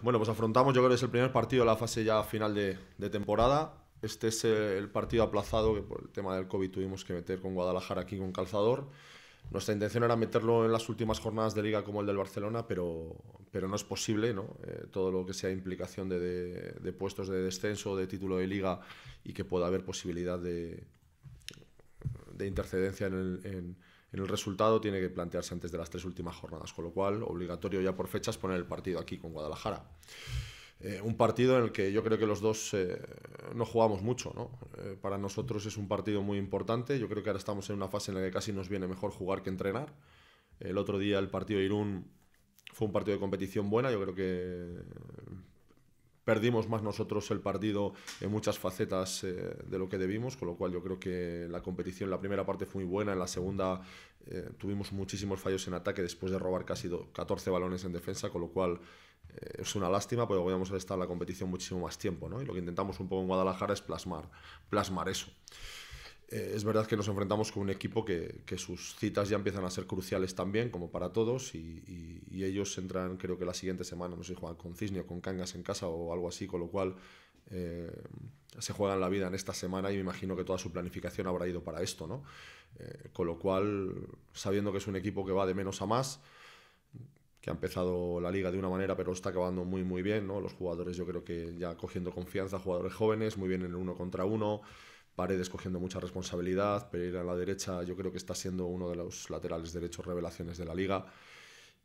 Bueno, pues afrontamos, yo creo que es el primer partido de la fase ya final de, temporada. Este es el partido aplazado que por el tema del COVID tuvimos que meter con Guadalajara aquí con Calzador. Nuestra intención era meterlo en las últimas jornadas de liga como el del Barcelona, pero, pero no es posible, ¿no? Eh, todo lo que sea implicación de, de, puestos de descenso, de título de liga y que pueda haber posibilidad de, de intercedencia en el, en, el resultado tiene que plantearse antes de las tres últimas jornadas, con lo cual obligatorio ya por fechas poner el partido aquí con Guadalajara. Eh, un partido en el que yo creo que los dos eh, no jugamos mucho. Eh, para nosotros es un partido muy importante. Yo creo que ahora estamos en una fase en la que casi nos viene mejor jugar que entrenar. El otro día el partido de Irún fue un partido de competición buena. Yo creo que perdimos más nosotros el partido en muchas facetas eh, de lo que debimos, con lo cual yo creo que la competición, la primera parte fue muy buena, en la segunda eh, tuvimos muchísimos fallos en ataque después de robar casi 14 balones en defensa, con lo cual eh, es una lástima, pero podíamos estar en la competición muchísimo más tiempo, ¿no? Y lo que intentamos un poco en Guadalajara es plasmar, plasmar eso. Eh, es verdad que nos enfrentamos con un equipo que, sus citas ya empiezan a ser cruciales también, como para todos, y, ellos entran creo que la siguiente semana, no sé, juegan con Cisne o con Cangas en casa o algo así, con lo cual eh, se juegan la vida en esta semana y me imagino que toda su planificación habrá ido para esto, ¿no? Eh, con lo cual, sabiendo que es un equipo que va de menos a más, que ha empezado la liga de una manera pero está acabando muy muy bien, ¿no? Los jugadores yo creo que ya cogiendo confianza, jugadores jóvenes, muy bien en el uno contra uno, Paredes cogiendo mucha responsabilidad, Pereira a la derecha yo creo que está siendo uno de los laterales derechos revelaciones de la liga.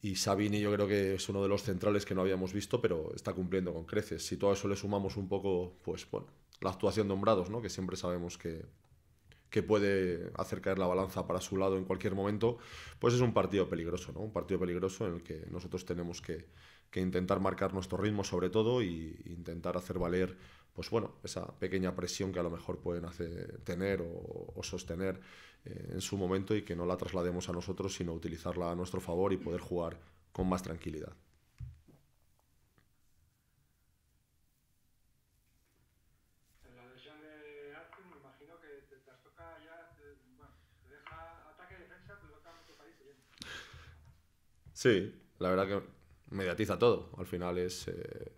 Y Sabini yo creo que es uno de los centrales que no habíamos visto, pero está cumpliendo con creces. Si todo eso le sumamos un poco, pues bueno, la actuación de Hombrados, ¿no? que siempre sabemos que, que puede hacer caer la balanza para su lado en cualquier momento, pues es un partido peligroso, ¿no? Un partido peligroso en el que nosotros tenemos que, que intentar marcar nuestro ritmo sobre todo e intentar hacer valer pues bueno, esa pequeña presión que a lo mejor pueden hacer, tener o, sostener eh, en su momento y que no la traslademos a nosotros, sino utilizarla a nuestro favor y poder jugar con más tranquilidad. Sí, la verdad que mediatiza todo. Al final es eh,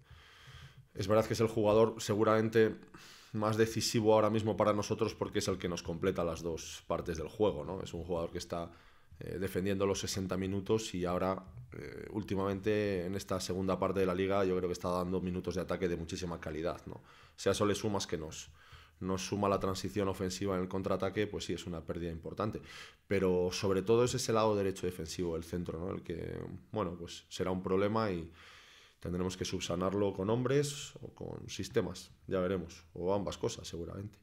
es verdad que es el jugador seguramente más decisivo ahora mismo para nosotros porque es el que nos completa las dos partes del juego, ¿no? Es un jugador que está eh, defendiendo los 60 minutos y ahora eh, últimamente en esta segunda parte de la liga yo creo que está dando minutos de ataque de muchísima calidad, ¿no? Si a eso le sumas que nos, nos suma la transición ofensiva en el contraataque, pues sí, es una pérdida importante. Pero sobre todo es ese lado derecho defensivo, el centro, ¿no? El que, bueno, pues será un problema y Tendremos que subsanarlo con hombres o con sistemas, ya veremos, o ambas cosas seguramente.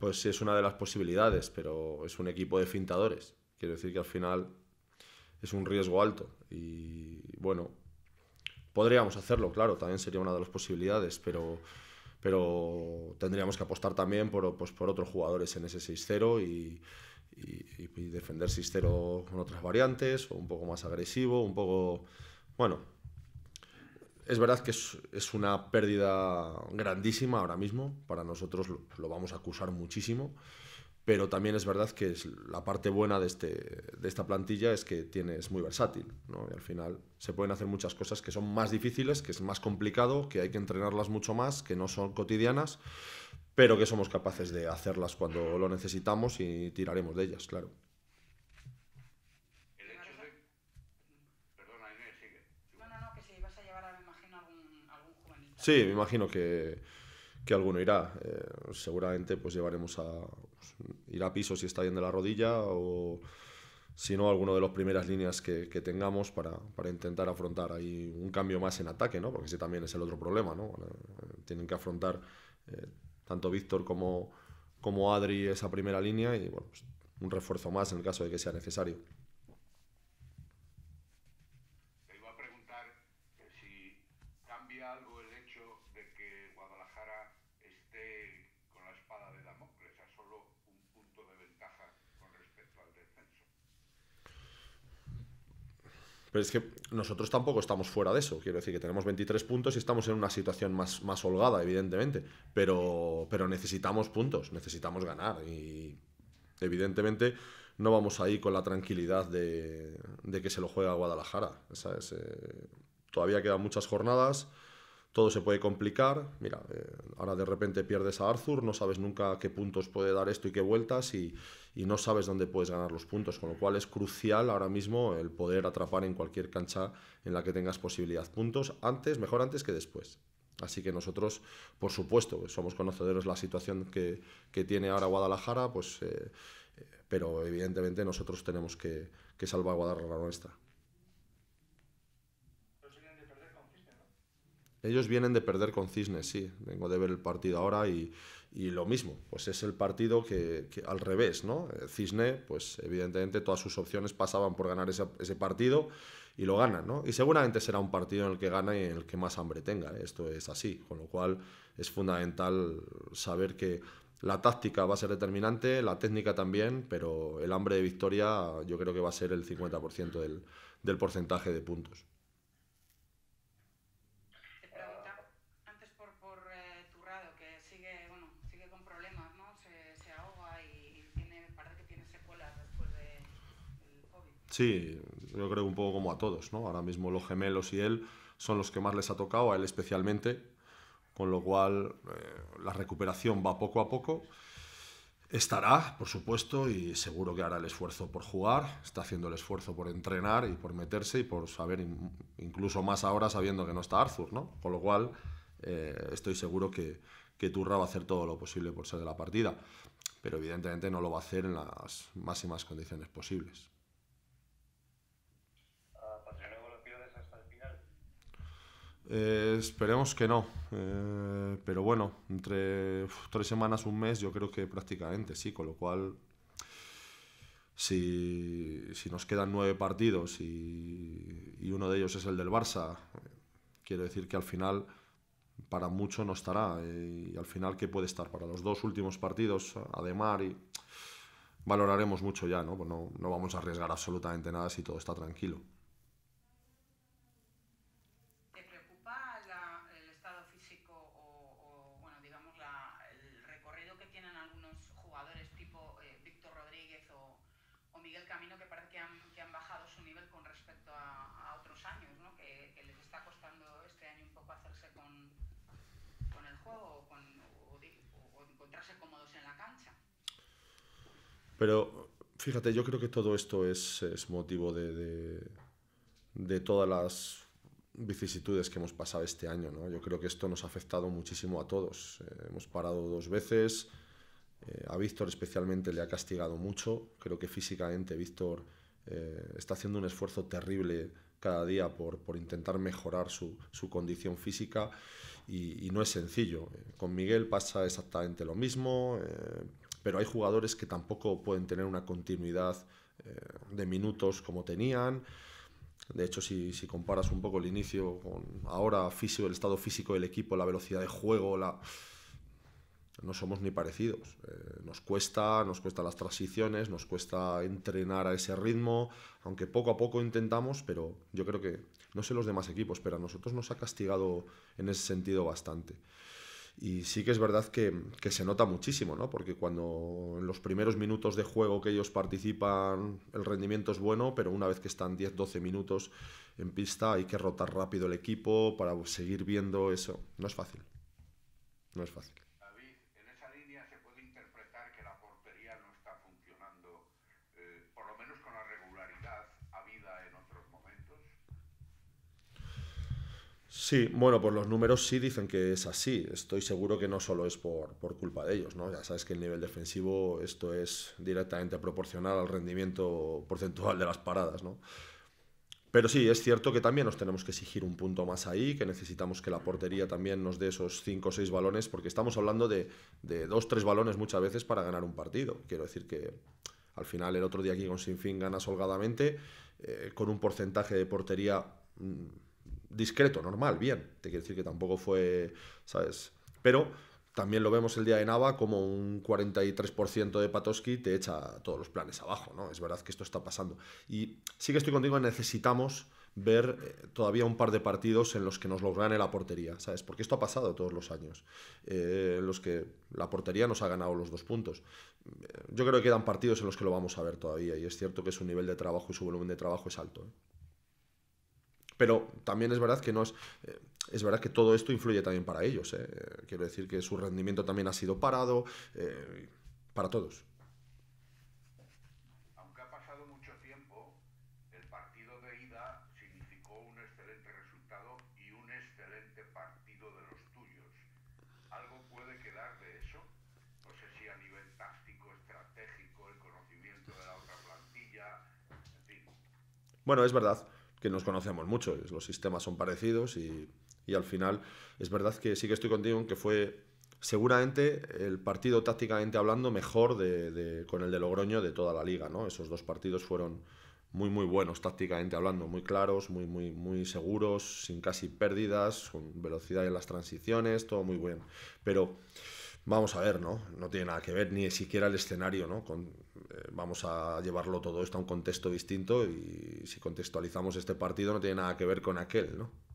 Pues sí, es una de las posibilidades, pero es un equipo de fintadores. Quiero decir que al final es un riesgo alto. Y bueno, podríamos hacerlo, claro, también sería una de las posibilidades, pero, pero tendríamos que apostar también por, pues, otros jugadores en ese 6-0 y y, defender Sistero con otras variantes, o un poco más agresivo, un poco... Bueno, es verdad que es, una pérdida grandísima ahora mismo, para nosotros lo vamos a acusar muchísimo, pero también es verdad que la parte buena de, este, de esta plantilla es que es muy versátil, ¿no? y al final se pueden hacer muchas cosas que son más difíciles, que es más complicado, que hay que entrenarlas mucho más, que no son cotidianas, pero que somos capaces de hacerlas cuando lo necesitamos y tiraremos de ellas, claro. Sí, me imagino que, alguno irá. Eh, seguramente pues llevaremos a, pues, ir a piso si está bien de la rodilla o si no, alguno de las primeras líneas que, tengamos para, intentar afrontar ahí un cambio más en ataque, ¿no? Porque ese también es el otro problema, ¿no? Eh, tienen que afrontar eh, tanto Víctor como, como Adri esa primera línea y, pues, un refuerzo más en el caso de que sea necesario. Pero es que nosotros tampoco estamos fuera de eso. Quiero decir que tenemos 23 puntos y estamos en una situación más, holgada, evidentemente. Pero, pero necesitamos puntos, necesitamos ganar. Y evidentemente no vamos ahí con la tranquilidad de, que se lo juega Guadalajara. Eh, todavía quedan muchas jornadas todo se puede complicar. Mira, eh, ahora de repente pierdes a Arthur, no sabes nunca qué puntos puede dar esto y qué vueltas y, no sabes dónde puedes ganar los puntos, con lo cual es crucial ahora mismo el poder atrapar en cualquier cancha en la que tengas posibilidad puntos, antes, mejor antes que después. Así que nosotros, por supuesto, somos conocedores de la situación que, tiene ahora Guadalajara, pues, eh, eh, pero evidentemente nosotros tenemos que, que salvaguardar la nuestra. Ellos vienen de perder con Cisne, sí. Vengo de ver el partido ahora y, lo mismo, pues es el partido que, al revés, ¿no? Eh, Cisne, pues evidentemente todas sus opciones pasaban por ganar ese, partido y lo ganan, ¿no? Y seguramente será un partido en el que gana y en el que más hambre tenga, ¿eh? esto es así, con lo cual es fundamental saber que la táctica va a ser determinante, la técnica también, pero el hambre de victoria yo creo que va a ser el 50% del porcentaje de puntos. Sí, yo creo un poco como a todos, ¿no? Ahora mismo los gemelos y él son los que más les ha tocado, a él especialmente, con lo cual eh, la recuperación va poco a poco. Estará, por supuesto, y seguro que hará el esfuerzo por jugar, está haciendo el esfuerzo por entrenar y por meterse y por saber, incluso más ahora sabiendo que no está Arthur, ¿no? Con lo cual eh, estoy seguro que Turra va a hacer todo lo posible por ser de la partida, pero evidentemente no lo va a hacer en las máximas condiciones posibles. Eh, esperemos que no, eh, pero bueno, entre tres semanas, un mes, yo creo que prácticamente sí, con lo cual, si, si nos quedan nueve partidos y, uno de ellos es el del Barça, quiero decir que al final para mucho no estará, eh, y al final que puede estar para los dos últimos partidos, además, y valoraremos mucho ya, ¿no? Pues no, no vamos a arriesgar absolutamente nada si todo está tranquilo. Miguel Camino que parece que han, bajado su nivel con respecto a, otros años, que, les está costando este año un poco hacerse con, el juego o, encontrarse cómodos en la cancha. Pero fíjate, yo creo que todo esto es, motivo de, todas las vicisitudes que hemos pasado este año. Yo creo que esto nos ha afectado muchísimo a todos. Eh, hemos parado dos veces, eh, a Víctor especialmente le ha castigado mucho. Creo que físicamente Víctor eh, está haciendo un esfuerzo terrible cada día por, intentar mejorar su, condición física y, no es sencillo. Eh, con Miguel pasa exactamente lo mismo, pero hay jugadores que tampoco pueden tener una continuidad de minutos como tenían. De hecho, si, si, comparas un poco el inicio con ahora, físico, el estado físico del equipo, la velocidad de juego, la, no somos ni parecidos. Eh, nos cuesta, nos cuesta las transiciones, nos cuesta entrenar a ese ritmo, aunque poco a poco intentamos, pero yo creo que, no sé los demás equipos, pero a nosotros nos ha castigado en ese sentido bastante. Y sí que es verdad que, se nota muchísimo, ¿no? Porque cuando en los primeros minutos de juego que ellos participan, el rendimiento es bueno, pero una vez que están 10-12 minutos en pista hay que rotar rápido el equipo para seguir viendo eso. No es fácil. No es fácil. Sí, bueno, pues los números sí dicen que es así. Estoy seguro que no solo es por, culpa de ellos, ¿no? Ya sabes que el nivel defensivo esto es directamente proporcional al rendimiento porcentual de las paradas, ¿no? Pero sí, es cierto que también nos tenemos que exigir un punto más ahí, que necesitamos que la portería también nos dé esos 5 o 6 balones, porque estamos hablando de, de o 3 balones muchas veces para ganar un partido. Quiero decir que al final el otro día aquí con Sinfín gana holgadamente, eh, con un porcentaje de portería... Mm, discreto, normal, bien. Te quiero decir que tampoco fue, ¿sabes? Pero también lo vemos el día de Nava como un 43% de Patoski te echa todos los planes abajo, ¿no? Es verdad que esto está pasando. Y sí que estoy contigo, necesitamos ver eh, todavía un par de partidos en los que nos lo gane la portería, ¿sabes? Porque esto ha pasado todos los años, eh, en los que la portería nos ha ganado los dos puntos. Yo creo que quedan partidos en los que lo vamos a ver todavía y es cierto que su nivel de trabajo y su volumen de trabajo es alto. ¿eh? Pero también es verdad que no eh, es. verdad que todo esto influye también para ellos. ¿eh? Quiero decir que su rendimiento también ha sido parado. Eh, para todos. Aunque ha pasado mucho tiempo, el partido de ida significó un excelente resultado y un excelente partido de los tuyos. ¿Algo puede quedar de eso? No sé si a nivel táctico, estratégico, el conocimiento de la otra plantilla, en fin. Bueno, es verdad nos conocemos mucho, los sistemas son parecidos y, al final es verdad que sí que estoy contigo en que fue seguramente el partido tácticamente hablando mejor de, con el de Logroño de toda la liga, ¿no? Esos dos partidos fueron muy muy buenos tácticamente hablando, muy claros, muy muy muy seguros, sin casi pérdidas, con velocidad en las transiciones, todo muy bueno. Pero Vamos a ver, ¿no? No tiene nada que ver, ni siquiera el escenario, ¿no? Eh, vamos a llevarlo todo esto a un contexto distinto y si contextualizamos este partido no tiene nada que ver con aquel, ¿no?